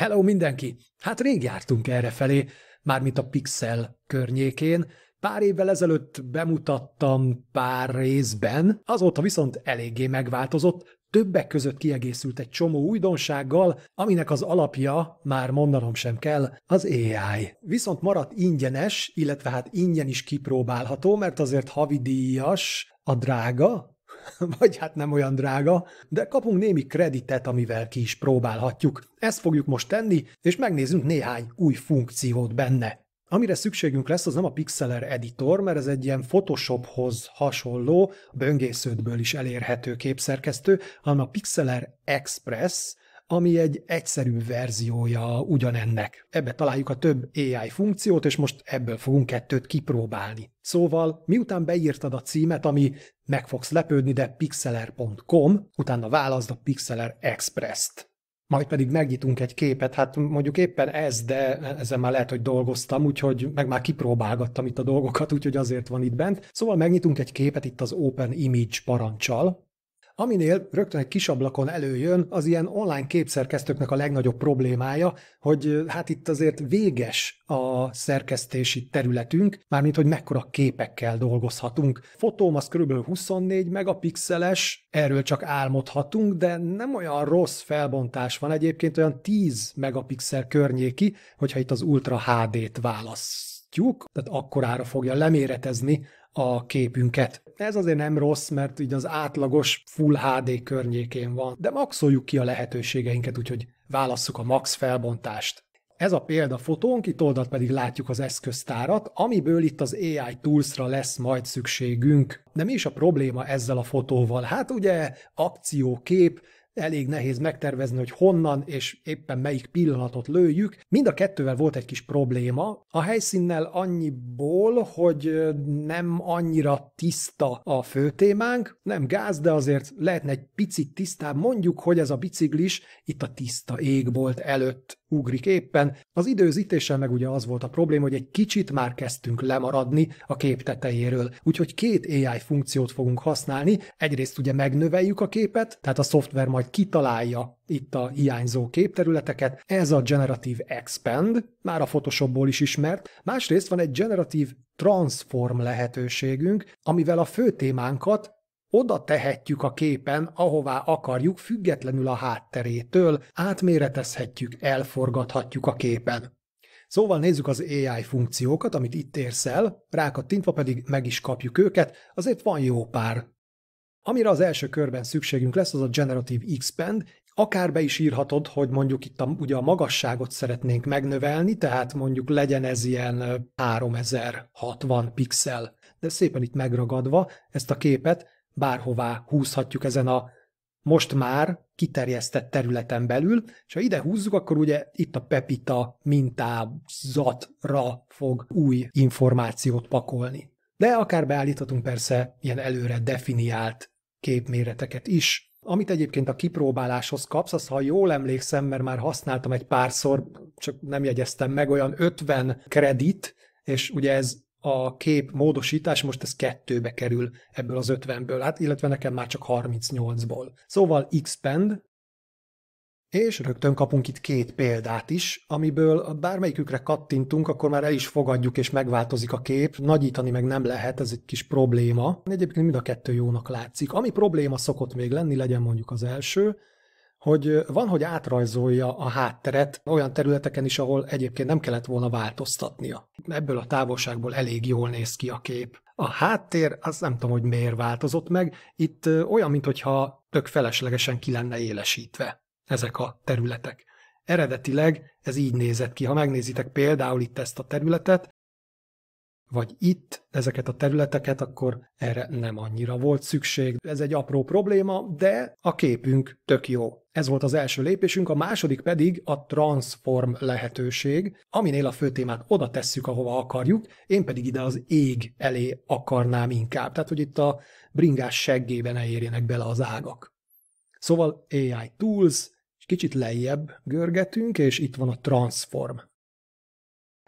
Hello mindenki! Hát rég jártunk erre már mármint a Pixel környékén. Pár évvel ezelőtt bemutattam pár részben, azóta viszont eléggé megváltozott, többek között kiegészült egy csomó újdonsággal, aminek az alapja, már mondanom sem kell, az AI. Viszont maradt ingyenes, illetve hát ingyen is kipróbálható, mert azért havidíjas a drága, vagy hát nem olyan drága, de kapunk némi kreditet, amivel ki is próbálhatjuk. Ezt fogjuk most tenni, és megnézzünk néhány új funkciót benne. Amire szükségünk lesz, az nem a Pixeler Editor, mert ez egy ilyen Photoshophoz hasonló, böngésződből is elérhető képszerkesztő, hanem a Pixeler Express, ami egy egyszerű verziója ugyanennek. Ebbe találjuk a több AI funkciót, és most ebből fogunk kettőt kipróbálni. Szóval, miután beírtad a címet, ami meg fogsz lepődni, de pixeler.com, utána válaszd a Pixeler Express-t majd pedig megnyitunk egy képet, hát mondjuk éppen ez, de ezen már lehet, hogy dolgoztam, úgyhogy meg már kipróbálgattam itt a dolgokat, úgyhogy azért van itt bent. Szóval megnyitunk egy képet itt az Open Image parancsal, Aminél rögtön egy kis ablakon előjön az ilyen online képszerkesztőknek a legnagyobb problémája, hogy hát itt azért véges a szerkesztési területünk, mármint hogy mekkora képekkel dolgozhatunk. Fotóm az kb. 24 megapixeles, erről csak álmodhatunk, de nem olyan rossz felbontás van egyébként, olyan 10 megapixel környéki, hogyha itt az Ultra HD-t választjuk, tehát akkorára fogja leméretezni a képünket. Ez azért nem rossz, mert így az átlagos Full HD környékén van, de maxoljuk ki a lehetőségeinket, úgyhogy válasszuk a max felbontást. Ez a példa fotónk, itt oldalt pedig látjuk az eszköztárat, amiből itt az AI toolsra lesz majd szükségünk. De mi is a probléma ezzel a fotóval? Hát ugye akció kép elég nehéz megtervezni, hogy honnan és éppen melyik pillanatot lőjük. Mind a kettővel volt egy kis probléma. A helyszínnel annyiból, hogy nem annyira tiszta a fő témánk, nem gáz, de azért lehetne egy picit tisztább. Mondjuk, hogy ez a biciklis itt a tiszta égbolt előtt ugrik éppen. Az időzítéssel meg ugye az volt a probléma, hogy egy kicsit már kezdtünk lemaradni a kép tetejéről. Úgyhogy két AI funkciót fogunk használni. Egyrészt ugye megnöveljük a képet, tehát a szoftver majd majd kitalálja itt a hiányzó képterületeket. Ez a Generative Expand, már a Photoshopból is ismert. Másrészt van egy Generative Transform lehetőségünk, amivel a fő témánkat oda tehetjük a képen, ahová akarjuk, függetlenül a hátterétől, átméretezhetjük, elforgathatjuk a képen. Szóval nézzük az AI funkciókat, amit itt érsz el, rákattintva pedig meg is kapjuk őket, azért van jó pár. Amire az első körben szükségünk lesz, az a Generative Expand, akár be is írhatod, hogy mondjuk itt a, ugye a magasságot szeretnénk megnövelni, tehát mondjuk legyen ez ilyen 3060 pixel, de szépen itt megragadva ezt a képet bárhová húzhatjuk ezen a most már kiterjesztett területen belül, és ha ide húzzuk, akkor ugye itt a Pepita mintázatra fog új információt pakolni. De akár beállíthatunk persze ilyen előre definiált képméreteket is. Amit egyébként a kipróbáláshoz kapsz, az ha jól emlékszem, mert már használtam egy párszor, csak nem jegyeztem meg, olyan 50 kredit, és ugye ez a kép módosítás most ez kettőbe kerül ebből az 50-ből, hát illetve nekem már csak 38-ból. Szóval expand, és rögtön kapunk itt két példát is, amiből bármelyikükre kattintunk, akkor már el is fogadjuk, és megváltozik a kép. Nagyítani meg nem lehet, ez egy kis probléma. Egyébként mind a kettő jónak látszik. Ami probléma szokott még lenni, legyen mondjuk az első, hogy van, hogy átrajzolja a hátteret olyan területeken is, ahol egyébként nem kellett volna változtatnia. Ebből a távolságból elég jól néz ki a kép. A háttér, az nem tudom, hogy miért változott meg, itt olyan, mintha tök feleslegesen ki lenne élesítve ezek a területek. Eredetileg ez így nézett ki. Ha megnézitek például itt ezt a területet, vagy itt ezeket a területeket, akkor erre nem annyira volt szükség. Ez egy apró probléma, de a képünk tök jó. Ez volt az első lépésünk, a második pedig a transform lehetőség, aminél a fő témát oda tesszük, ahova akarjuk, én pedig ide az ég elé akarnám inkább. Tehát, hogy itt a bringás seggébe ne érjenek bele az ágak. Szóval AI tools, Kicsit lejjebb görgetünk, és itt van a transform.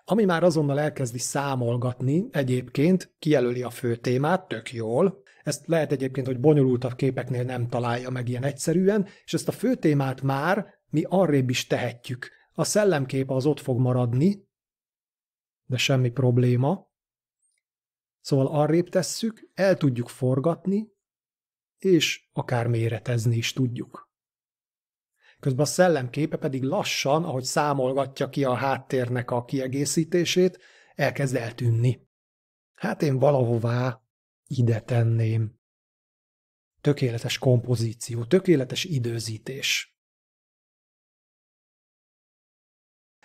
Ami már azonnal elkezdi számolgatni, egyébként kijelöli a fő témát, tök jól. Ezt lehet egyébként, hogy bonyolultabb képeknél nem találja meg ilyen egyszerűen, és ezt a fő témát már mi arrébb is tehetjük. A szellemkép az ott fog maradni, de semmi probléma. Szóval arrébb tesszük, el tudjuk forgatni, és akár méretezni is tudjuk közben a szellemképe képe pedig lassan, ahogy számolgatja ki a háttérnek a kiegészítését, elkezd eltűnni. Hát én valahová ide tenném. Tökéletes kompozíció, tökéletes időzítés.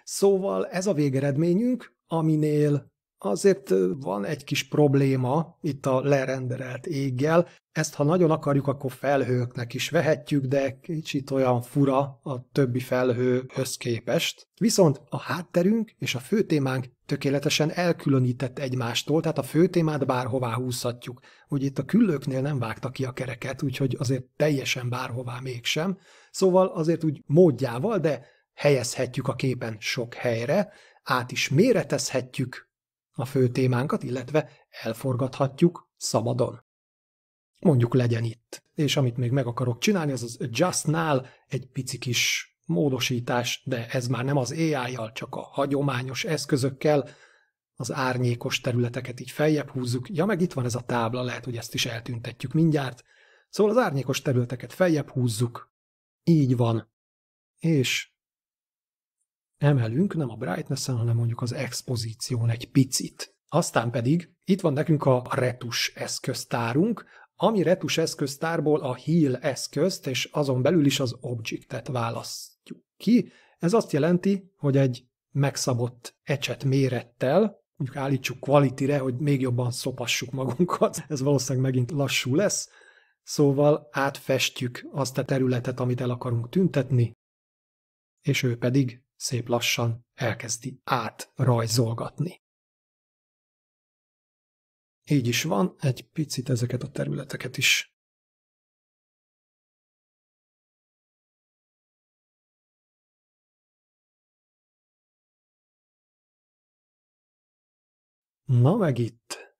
Szóval ez a végeredményünk, aminél Azért van egy kis probléma itt a lerenderelt éggel. Ezt, ha nagyon akarjuk, akkor felhőknek is vehetjük, de kicsit olyan fura a többi felhőhöz képest. Viszont a hátterünk és a főtémánk tökéletesen elkülönített egymástól, tehát a főtémát bárhová húzhatjuk. Ugye itt a küllőknél nem vágta ki a kereket, úgyhogy azért teljesen bárhová mégsem. Szóval azért úgy módjával, de helyezhetjük a képen sok helyre, át is méretezhetjük, a fő témánkat, illetve elforgathatjuk szabadon. Mondjuk legyen itt, és amit még meg akarok csinálni, az az just nál egy pici kis módosítás, de ez már nem az AI-jal, csak a hagyományos eszközökkel, az árnyékos területeket így feljebb húzzuk. Ja, meg itt van ez a tábla, lehet, hogy ezt is eltüntetjük mindjárt. Szóval az árnyékos területeket feljebb húzzuk. Így van. És emelünk, nem a brightness-en, hanem mondjuk az expozíción egy picit. Aztán pedig itt van nekünk a retus eszköztárunk, ami retus eszköztárból a heal eszközt, és azon belül is az objectet választjuk ki. Ez azt jelenti, hogy egy megszabott ecset mérettel, mondjuk állítsuk quality hogy még jobban szopassuk magunkat, ez valószínűleg megint lassú lesz, szóval átfestjük azt a területet, amit el akarunk tüntetni, és ő pedig szép lassan elkezdi átrajzolgatni. Így is van, egy picit ezeket a területeket is Na meg itt.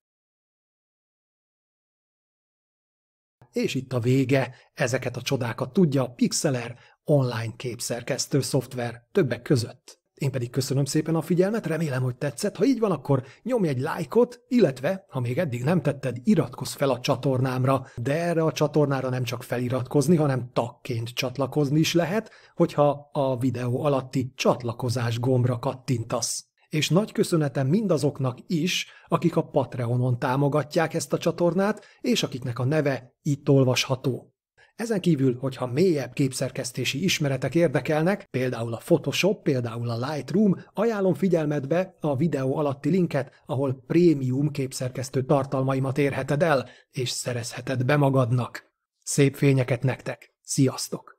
És itt a vége, ezeket a csodákat tudja a Pixeler online képszerkesztő szoftver többek között. Én pedig köszönöm szépen a figyelmet, remélem, hogy tetszett. Ha így van, akkor nyomj egy lájkot, illetve, ha még eddig nem tetted, iratkozz fel a csatornámra. De erre a csatornára nem csak feliratkozni, hanem tagként csatlakozni is lehet, hogyha a videó alatti csatlakozás gombra kattintasz. És nagy köszönetem mindazoknak is, akik a Patreonon támogatják ezt a csatornát, és akiknek a neve itt olvasható. Ezen kívül, hogyha mélyebb képszerkesztési ismeretek érdekelnek, például a Photoshop, például a Lightroom, ajánlom figyelmetbe a videó alatti linket, ahol prémium képszerkesztő tartalmaimat érheted el, és szerezheted be magadnak. Szép fényeket nektek! Sziasztok!